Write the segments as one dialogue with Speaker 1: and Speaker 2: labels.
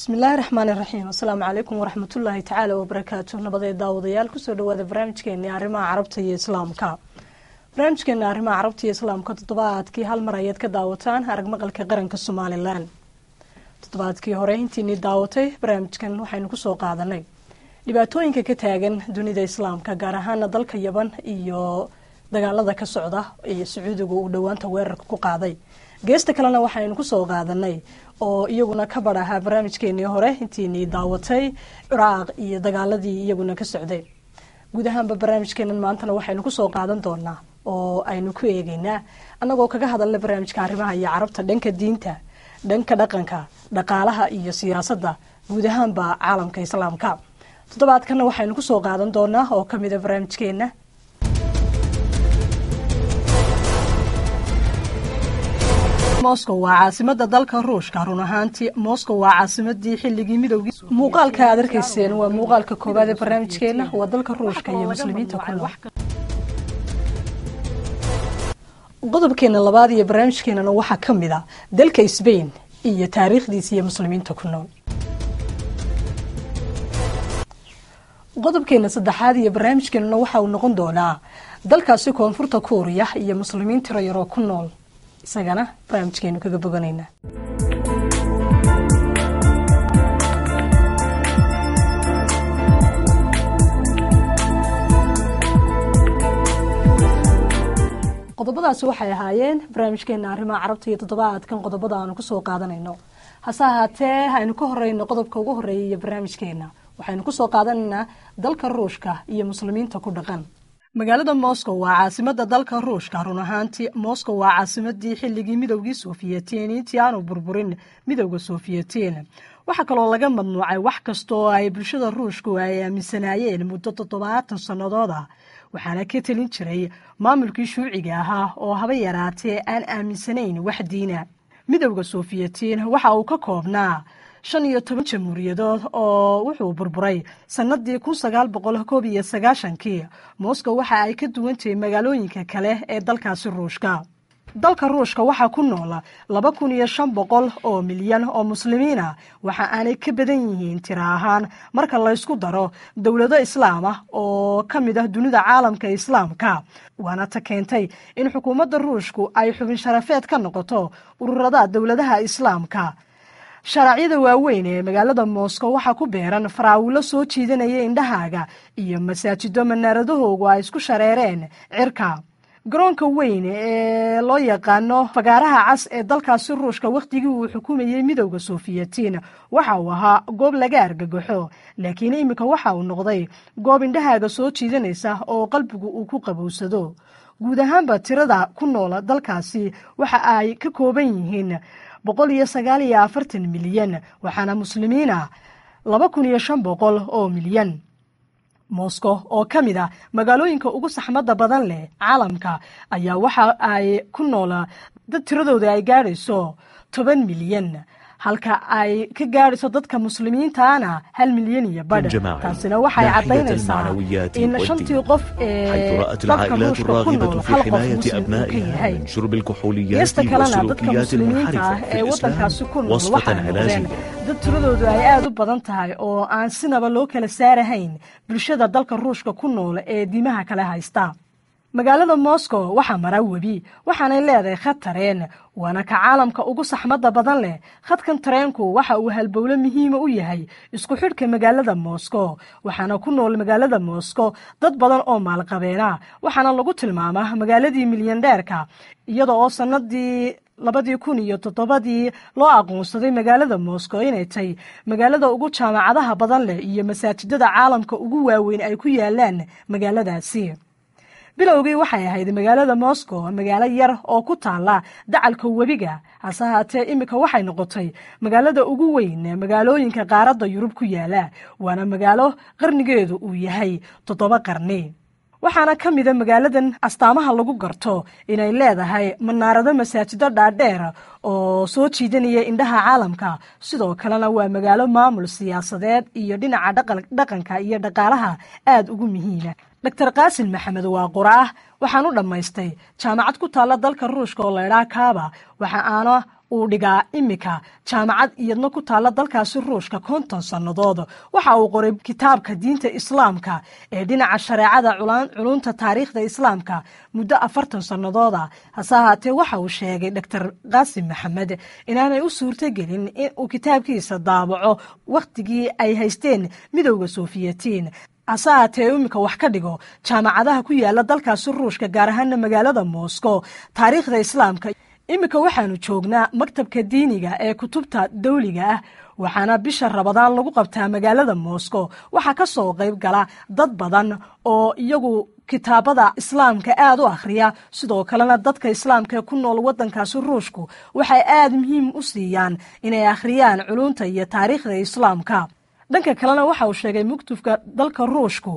Speaker 1: bismillahi raxmaani raxiim asalaamu calaykum waraxmatullaahi tacaala wabarakaatu nabadee daawadayaal kusoo dhawaada barnaamijkeenii arrimaha carabta iyo islaamka barnaamijkeena arrimaha carabta iyo islaamka toddobaadkii hal mar ayaad ka daawataan arag maqalka qaranka somalilan toddobaadkii hore intiinii daawatay barnaamijkan waxaynu kusoo qaadanay dhibaatooyinka ka taagan dunida islaamka gaar ahaana dalka yaban iyo dagaalada ka socda iyo sacuudiga uu dhowaanta weerarka ku qaaday geesta kalena waxaynu kusoo qaadanay oo iyaguna ka barhahaa barnaamijkeenii hore intiinii daawatay ciraaq iyo dagaaladii iyaguna ka socday guud ahaanba barnaamijkeenan maantana waxaynu kusoo qaadan doonaa oo aynu ku eegaynaa annagoo kaga hadalna barnaamijka arrimaha iyo carabta dhanka diinta dhanka dhaqanka dhaqaalaha iyo siyaasadda guud ahaanba caalamka islaamka toddobaadkana waxaynu kusoo qaadan doonaa oo kamida ah barnaamijkeena moscow waa caasimada dalka ruushka run ahaantii moscow waa caasimadii xilligii midowgii muuqaalka aad arkayseen waa muuqaalka koowaad ee barnaamijkeena waa dalka ruushka iyo muslimiinta ku qodobkeena labaad iyo barnaamijkeenana waxaa ka mid a ah dalka sbain iyo taariikhdiisa iyo muslimiinta ku nool qodobkeena saddexaad iyo barnaamijkeenana waxa uu noqon doonaa dalkaasi koonfurta kuuriya iyo muslimiin tirayaroo ku nool isagana barnaamijkeenu kaga boganaynaa qodobadaasi waxay ahaayeen barnaamijkeena arrimaha carabta iyo toddobaadkan qodobada aanu kusoo qaadanayno hase ahaatee aynu ka horeyno qodobka ugu horeeya iyo barnaamijkeena waxaynu kusoo qaadanaynaa dalka ruushka iyo muslimiinta ku dhaqan magaalada moscow waa caasimada dalka ruushka run ahaantii moscow waa caasimadii xilligii midowgii sofiyetiin intii aanu burburin midowda sofiyetiin waxaa kaloo laga mamnuucay wax kasta ay bulshada ruushku ay aaminsanaayeen muddo toddobaatan sannadooda ah. waxaana ka telin jiray maamulkii shuuciga ahaa oo haba yaraatee aan aaminsanayn wax diina midowda sofiyetiin waxa uu ka koobnaa shan iyo toban jamhuuriyadood oo wuxuu burburay sannadii kun sagaal boqol koob iyo sagaashankii moscow waxa ay ka duwantay magaalooyinka kale ee dalkaasi ruushka dalka ruushka waxaa ku nool laba kun iyo shan boqol oo milyan oo muslimiinah waxa aanay ka badan yihiin tira ahaan marka laysku daro dowlado islaam ah oo ka mid ah dunida caalamka islaamka waana ta keentay in xukuumadda ruushku ay xubin sharafeed ka noqoto ururada dowladaha islaamka sharaacyada waaweyn ee magaalada moscow waxaa ku beeran faraawilo soo jiidanaya indhahaaga iyo masaajido manaaradahoogu ay isku shareereen cirka garoonka weyn ee loo yaqaano fagaaraha cas ee dalkaasi ruushka wakhtigii uu xukumayay midowda sofiyetiin waxa uu ahaa goob laga argagaxo laakiin iminka waxa uu noqday goob indhahaaga soo jiidanaysa oo qalbigu uu ku qabowsado guud ahaanba tirada ku nool dalkaasi waxa ay ka kooban yihiin boqol iyo sagaal iyo afartan milyan waxaana muslimiin ah laba kun iyo shan boqol oo milyan moscow oo ka mid a ah magaalooyinka ugu saxmadda badan leh caalamka ayaa waxa ay ku noola dad tiradooda ay gaadhayso toban milyan halka ay ka gaadhayso dadka muslimiintaana hal milyan iyo badhe taasina waxay caddaynaysaa in shantii qof ee eh, dadka ruushka
Speaker 2: kalena dadka muslimiinta ah ee waddankaasi ku nool waxay noqdeen
Speaker 1: dad tiradoodu ay aada u badan tahay oo aan sinaba loo kala saarahayn bulshada dalka ruushka ku nool ee diimaha kale haysta magaalada moscow waxaa maraa webi waxaanay leedahay khad tareen waana ka caalamka ugu saxmadda badan leh khadkan tareenku waxa uu halbowlo muhiima u yahay isku xidhka magaalada moscow waxaana ku nool magaalada moscow dad badan oo maalqabeena waxaana lagu tilmaamaa magaaladii milyandheerka iyada oo sanadii labadii kun iyo toddobadii loo aqoonsaday magaalada moscow inay tahay magaalada ugu jaamacadaha badan leh iyo masaajidada caalamka ugu waaweyn ay ku yaalaan magaaladaasi bilowgii waxay ahayd magaalada moscow magaalo yar oo ku taala dacalka webiga hase haatee iminka waxay noqotay magaalada ugu weyn ee magaalooyinka qaaradda yurub ku yaala waana magaalo qarnigeedu uu yahay toddoba qarni waxaana ka mida ah magaaladan astaamaha lagu garto inay leedahay manaarado masaajido dhaadheer oo soo jiidanaya indhaha caalamka sidoo kalena waa magaalo maamul siyaasadeed iyo dhinaca dhaqanka iyo dhaqaalaha aada ugu muhiima dor kaasin maxamed waa quraah waxaan u dhammaystay jaamacad ku taalla dalka ruushka oo laydhaa kaaba waxa aana uu dhigaa iminka jaamacad iyadna ku taalla dalkaasi ruushka konton sannadood waxa uu qoray kitaabka diinta islaamka ee dhinaca shareecada culunta taariikhda islaamka muddo afartan sannadooda hase ahaatee waxa uu sheegay dor qaasim maxamed inaanay u suurtogelin inuu kitaabkiisa daabaco wakhtigii ay haysteen midowda sofiyatiin hase haatee imminka wax ka dhigo jaamacadaha ku yaala dalkaasi ruushka gaar ahaana magaalada moscow taariikhda islaamka iminka waxaanu joognaa maktabka diiniga ee kutubta dawliga ah waxaana bisha rabadaan lagu qabtaa magaalada moscow waxaa ka soo qayb gala dad badan oo iyagu kitaabada islaamka aada u akhriya sidoo kalena dadka islaamka ee ku nool waddankaasi ruushku waxay aada muhiim u siiyaan inay akhriyaan culunta iyo taariikhda islaamka dhanka kalena waxa uu sheegay muktufka dalka ruushku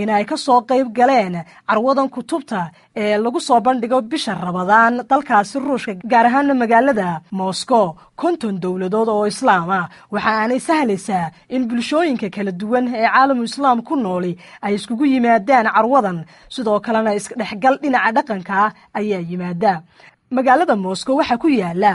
Speaker 1: in ay ka soo qayb galeen carwadan kutubta ee lagu soo bandhigo bisha rabadaan dalkaasi ruushka gaar ahaana magaalada moscow konton dowladood oo islaam ah waxa aanay sahlaysaa in bulshooyinka kala duwan ee caalamu islaam ku nooli ay iskugu yimaadaan carwadan sidoo kalena isdhexgal dhinaca dhaqanka ayaa yimaada magaalada moscow waxaa ku yaala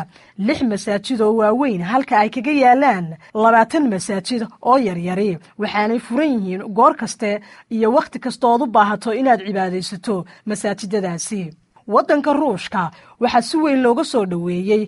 Speaker 1: lix masaajid oo waaweyn halka ay kaga yaalaan labaatan masaajid oo yaryari waxaanay furan yihiin goor kaste iyo wakhti kastood u baahato inaad cibaadaysato masaajidadaasi waddanka ruushka waxaa si weyn looga soo dhoweeyey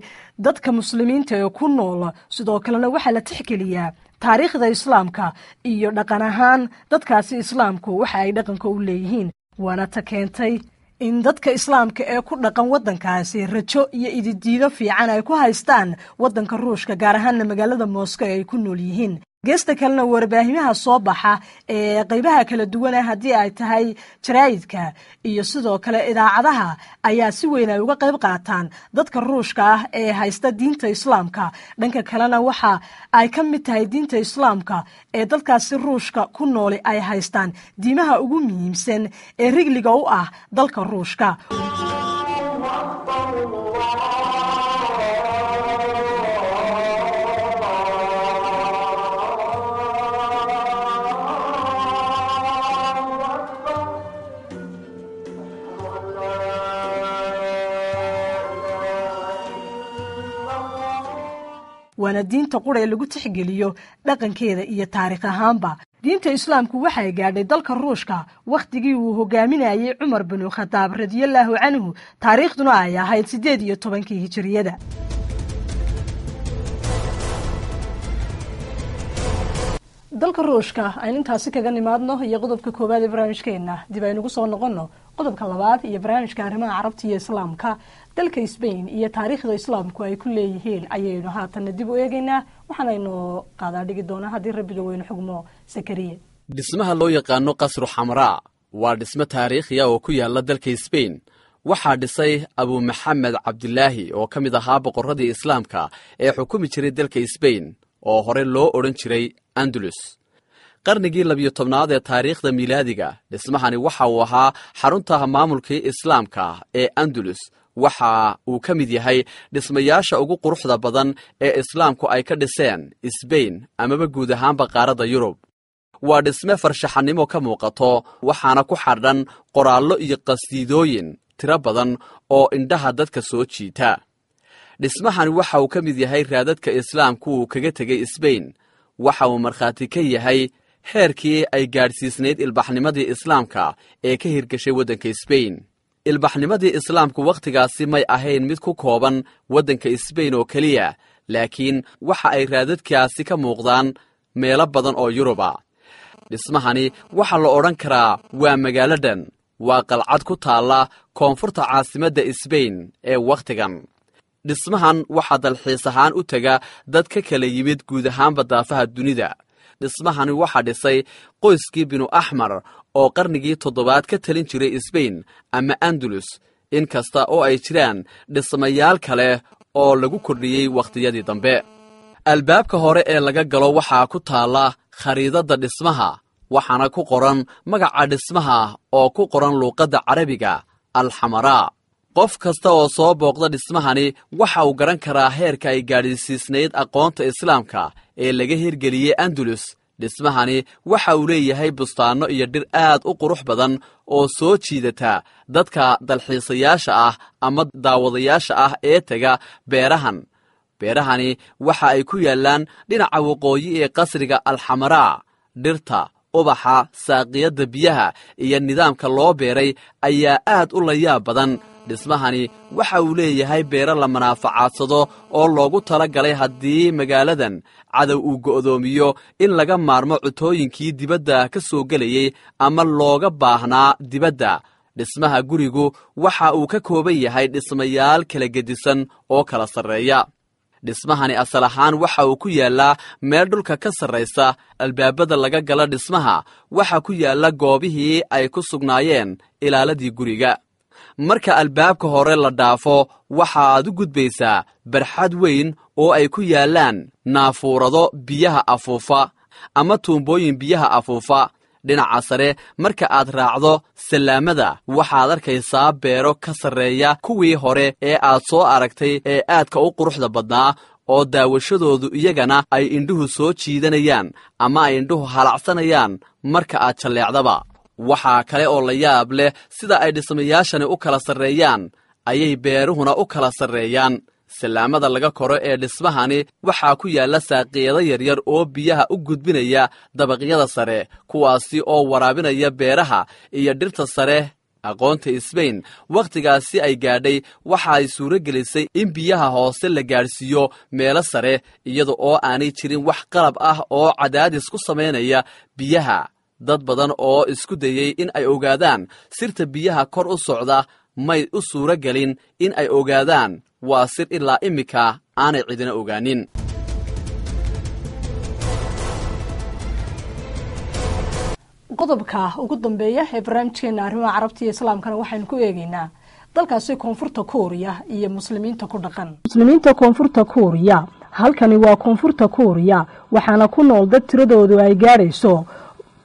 Speaker 1: dadka muslimiinta ee ku nool sidoo kalena waxaa la tixgeliyaa taariikhda islaamka iyo dhaqan ahaan dadkaasi islaamku waxa ay dhaqanka u leeyihiin waana ta keentay in dadka islaamka ee ku dhaqan waddankaasi rajo iyo ididiido fiican ay ku haystaan waddanka ruushka gaar ahaana magaalada moskow ay ku nool yihiin geesta kalena warbaahimaha soo baxa ee qeybaha kala duwana haddii ay tahay jaraa'idka iyo sidoo kale idaacadaha ayaa si weyn ay uga qayb qaataan dadka ruushka ah ee haysta diinta islaamka dhanka kalena waxa ay ka mid tahay diinta islaamka ee dalkaasi ruushka ku nooli ay haystaan diimaha ugu muhiimsan ee rigliga u ah dalka ruushka waana diinta quree lagu tixgeliyo dhaqankeeda iyo taariikh ahaanba diinta islaamku waxay gaadhay dalka ruushka wakhtigii uu hogaaminayay cumar binu khadaab radialaahu canhu taariikhduna ay ahayd sideed iyo tobankii hijiriyada dalka ruushka aynu intaasi kaga nimaadno iyo qodobka koowaad ee barnaamijkeenna dib aynugu soo noqonno qodobka labaad iyo barnaamijka arrimaha carabta iyo islaamka dalka sbain iyo taariikhda islaamku ay ku leeyihiin ayaynu haatanna dib u eegaynaa waxaanaynu qaadaa dhigi doonaa haddii rabbiga weynu xugmo sakariye
Speaker 2: dhismaha loo yaqaano qasru xamraa waa dhismo taariikhiya oo ku yaalla dalka sbain waxaa dhisay abu maxamed cabdilaahi oo ka mid ahaa boqorradii islaamka ee xukumi jiray dalka sbain oo horey loo odhan jiray andulus qarnigii labiyo tobnaad ee taariikhda miilaadiga dhismahani waxa uu ahaa xarunta maamulkii islaamka ee andalus waxa uu ka mid yahay dhismayaasha ugu quruxda badan ee islaamku ay ka dhiseen sbain amaba guud ahaanba qaaradda yurub waa dhisme farshaxannimo ka muuqato waxaana ku xardhan qoraallo iyo qasiidooyin tiro badan oo indhaha dadka soo jiita dhismahan waxa uu ka mid yahay raadadka islaamku uu kaga tegey sbain waxa uu markhaati ka yahay heerkii ay gaadhsiisnayd ilbaxnimadii islaamka ee ka hirgashay waddanka sbain ilbaxnimadii islaamku wakhtigaasi may ahayn mid ku kooban waddanka sbain oo keliya laakiin waxa ay raadadkaasi ka muuqdaan meelo badan oo yuruba ah. dhismahani waxaa la odhan karaa waa magaaladan waa qalcad ku taalla koonfurta caasimadda sbain ee wakhtigan dhismahan waxaa dalxiis ahaan u tega dad ka kala yimid guud ahaanba daafaha dunida dhismahani waxaa dhisay qoyskii binu axmar oo qarnigii toddobaad ka talin jiray sbain ama andalus inkasta oo ay jiraan dhismayaal kale oo lagu kordhiyey wakhtiyadii dambe albaabka hore ee laga galo waxaa ku taalla khariidadda dhismaha waxaana ku qoran magaca dhismaha oo ku qoran luuqadda carabiga alxamaraa qof kasta oo soo booqda dhismahani waxa uu garan karaa heerka ay gaadhiisiisnayd aqoonta islaamka ee laga hirgeliyey andulus dhismahani waxa uu leeyahay bustaanno iyo dhir aad u qurux badan oo soo jiidata dadka dalxiisayaasha ah ama daawadayaasha ah ee tega beerahan beerahani waxa ay ku yaallaan dhinaca waqooyi ee qasriga alxamaraa dhirta ubaxa saaqiyadda biyaha iyo nidaamka loo beeray ayaa aad u layaab badan dhismahani waxa uu leeyahay beero la manaafacaadsado oo loogu tala galay haddii magaaladan cadow uu go'doomiyo in laga maarmo cutooyinkii dibadda ka soo gelayey ama looga baahnaa dibadda dhismaha gurigu waxa uu ka kooban yahay dhismayaal kala gedisan oo kala sarreeya dhismahani asal ahaan waxa uu ku yaallaa meel dhulka ka sarraysa albaabada laga gala dhismaha waxa ku yaalla goobihii ay ku sugnaayeen ilaaladii guriga marka albaabka hore la dhaafo waxaaad u gudbaysaa barxad weyn oo ay ku yaallaan naafuurado biyaha afuufa ama tuumbooyin biyaha afuufa dhinaca sare marka aad raacdo sallaamada waxaad arkaysaa beero ka sarreeya kuwii hore ee aad soo aragtay ee aadka u quruxda badnaa oo daawashadoodu iyagana ay indhuhu soo jiidanayaan ama ay indhuhu halacsanayaan marka aad jalleecdaba waxaa kale oo la yaab leh sida ay dhismayaashani u kala sarreeyaan ayay beeruhuna u kala sarreeyaan sallaamada laga koro ee dhismahani waxaa ku yaalla saaqiiyado yaryar oo biyaha u gudbinaya dabaqyada sare kuwaasi oo waraabinaya beeraha iyo dhirta sare aqoonta sbain wakhtigaasi ay gaadhay waxa ay suuro in biyaha hoose la gaadhsiiyo meelo sare iyada oo aanay jirin wax qalab ah oo cadaadis ku samaynaya biyaha dad badan oo isku dayey in ay ogaadaan sirta biyaha kor u socda may u suuro gelin in ay ogaadaan waa sir ilaa iminka aanay cidina ogaanin
Speaker 1: qodobka ugu dambeeya ee barnaamijkeena arrimaha carabta islaamkana waxaynu ku eegaynaa dalkaasi koonfurta kuuriya iyo muslimiinta ku dhaqan muslimiinta koonfurta kuuriya halkani waa koonfurta kuuriya waxaana ku nool dad tiradoodu ay gaadhayso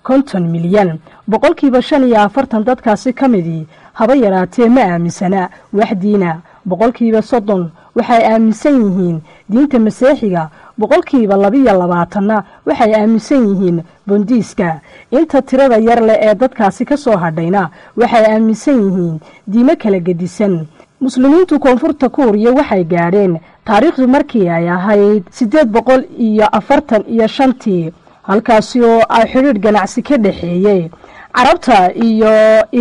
Speaker 1: konton milyan boqolkiiba shan iyo afartan dadkaasi ka midii haba yaraatee ma aaminsana wax diina boqolkiiba soddon waxay aaminsan yihiin diinta masiixiga boqolkiiba labiyo labaatanna waxay aaminsan yihiin bundiiska inta tirada yar leh ee dadkaasi ka soo hadhayna waxay aaminsan yihiin diimo kala gedisan muslimiintu koonfurta kuuriya waxay gaadheen taariikhdu markii ay ahayd siddeed boqol iyo afartan iyo shantii halkaasi oo ah xidhiidh ganacsi ka dhexeeyey carabta iyo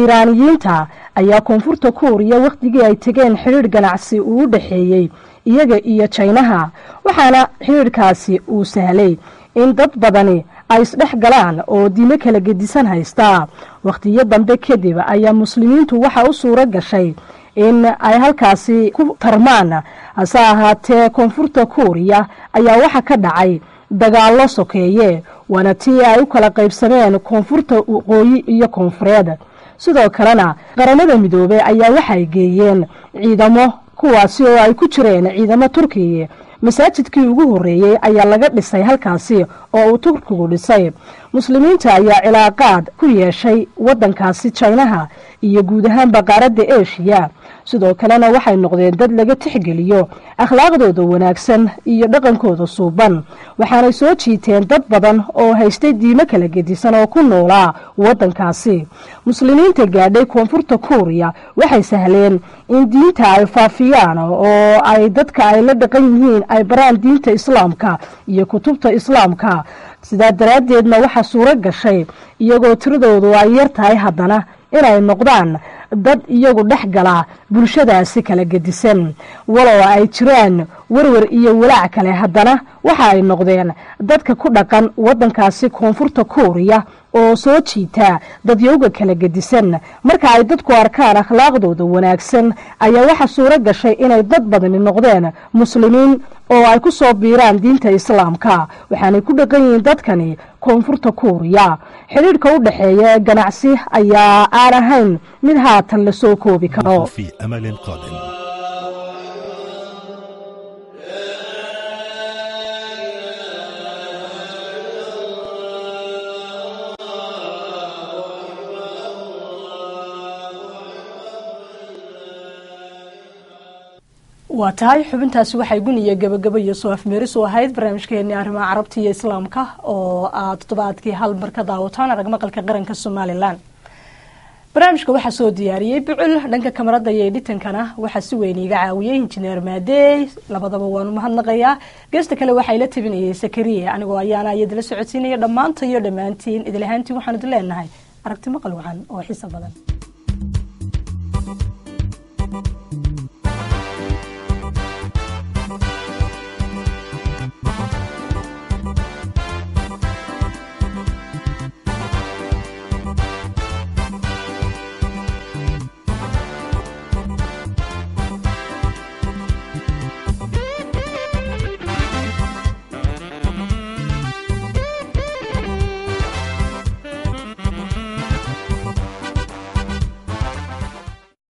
Speaker 1: iraaniyiinta ayaa koonfurta kuuriya wakhtigii ay tegeen xidhiir ganacsi uu u dhexeeyey iyaga iyo jaynaha waxaana xidhiidhkaasi uu sahlay in dad badani ay isdhex galaan oo diimo kala gedisan haysta wakhtiyo dambe kadib ayaa muslimiintu waxa u suuro gashay in ay halkaasi ku tarmaan hase ahaatee koonfurta kuuriya ayaa waxa ka dhacay dagaallo sokeeye waana tii ay u kala qaybsameen koonfurta waqooyi iyo koonfureed sidoo kalena qaramada midoobey ayaa waxay geeyeen ciidamo kuwaasi oo ay ku jireen ciidamo turkiya masaajidkii ugu horreeyey ayaa laga dhisay halkaasi oo uu turkigu dhisay muslimiinta ayaa cilaaqaad ku yeeshay waddankaasi jaynaha iyo guud ahaanba qaaradda eshiya sidoo kalena waxay noqdeen dad laga tixgeliyo akhlaaqdooda wanaagsan iyo dhaqankooda suuban waxaanay soo jiiteen dad badan oo haystay diimo kala gedisan oo ku noolaa waddankaasi muslimiinta gaadhay koonfurta kuuriya waxay sahleen in diinta ay faafiyaan oo ay dadka ay la dhaqan yihiin ay baraan diinta islaamka iyo kutubta islaamka sidaa daraaddeedna waxaa suuro gashay iyagoo tiradoodu ay yartahay haddana inay noqdaan dad iyagu dhex gala bulshadaasi kala gedisan walow ay jiraan werwer iyo walaac kale haddana waxa ay noqdeen dadka ku dhaqan waddankaasi koonfurta kuuriya oo soo jiita dadyowga kala gedisan marka ay dadku arkaan akhlaaqdooda wanaagsan ayaa waxa suuro gashay inay dad badani noqdeen muslimiin oo ay ku soo biiraan diinta islaamka waxaanay ku dhaqan yihiin dadkani koonfurta kuuriya xidhiidhka u dhexeeya ganacsi ayaa aan ahayn mid haatan lasoo koobi karo waa tahay xubintaasi waxay guniya gabagabo iyo soo afmeeris u ahayd barnaamijkeenii arrimaha carabta iyo islaamka oo aad toddobaadkii hal mar ka daawataan arag maqalka qaranka somalilan barnaamijka waxaa soo diyaariyey bucul dhanka kamaradda iyo edhitankana waxaa si weyn iiga caawiyey injineer maadey labadaba waanu mahadnaqayaa geesta kale waxaa ila tabinayay sakariya anigoo ayaana iyadila socodsiinaya dhammaanta iyo dhammaantiin idilahaantii waxaan idin leenahay aragti maqal wacan oo xiiso badan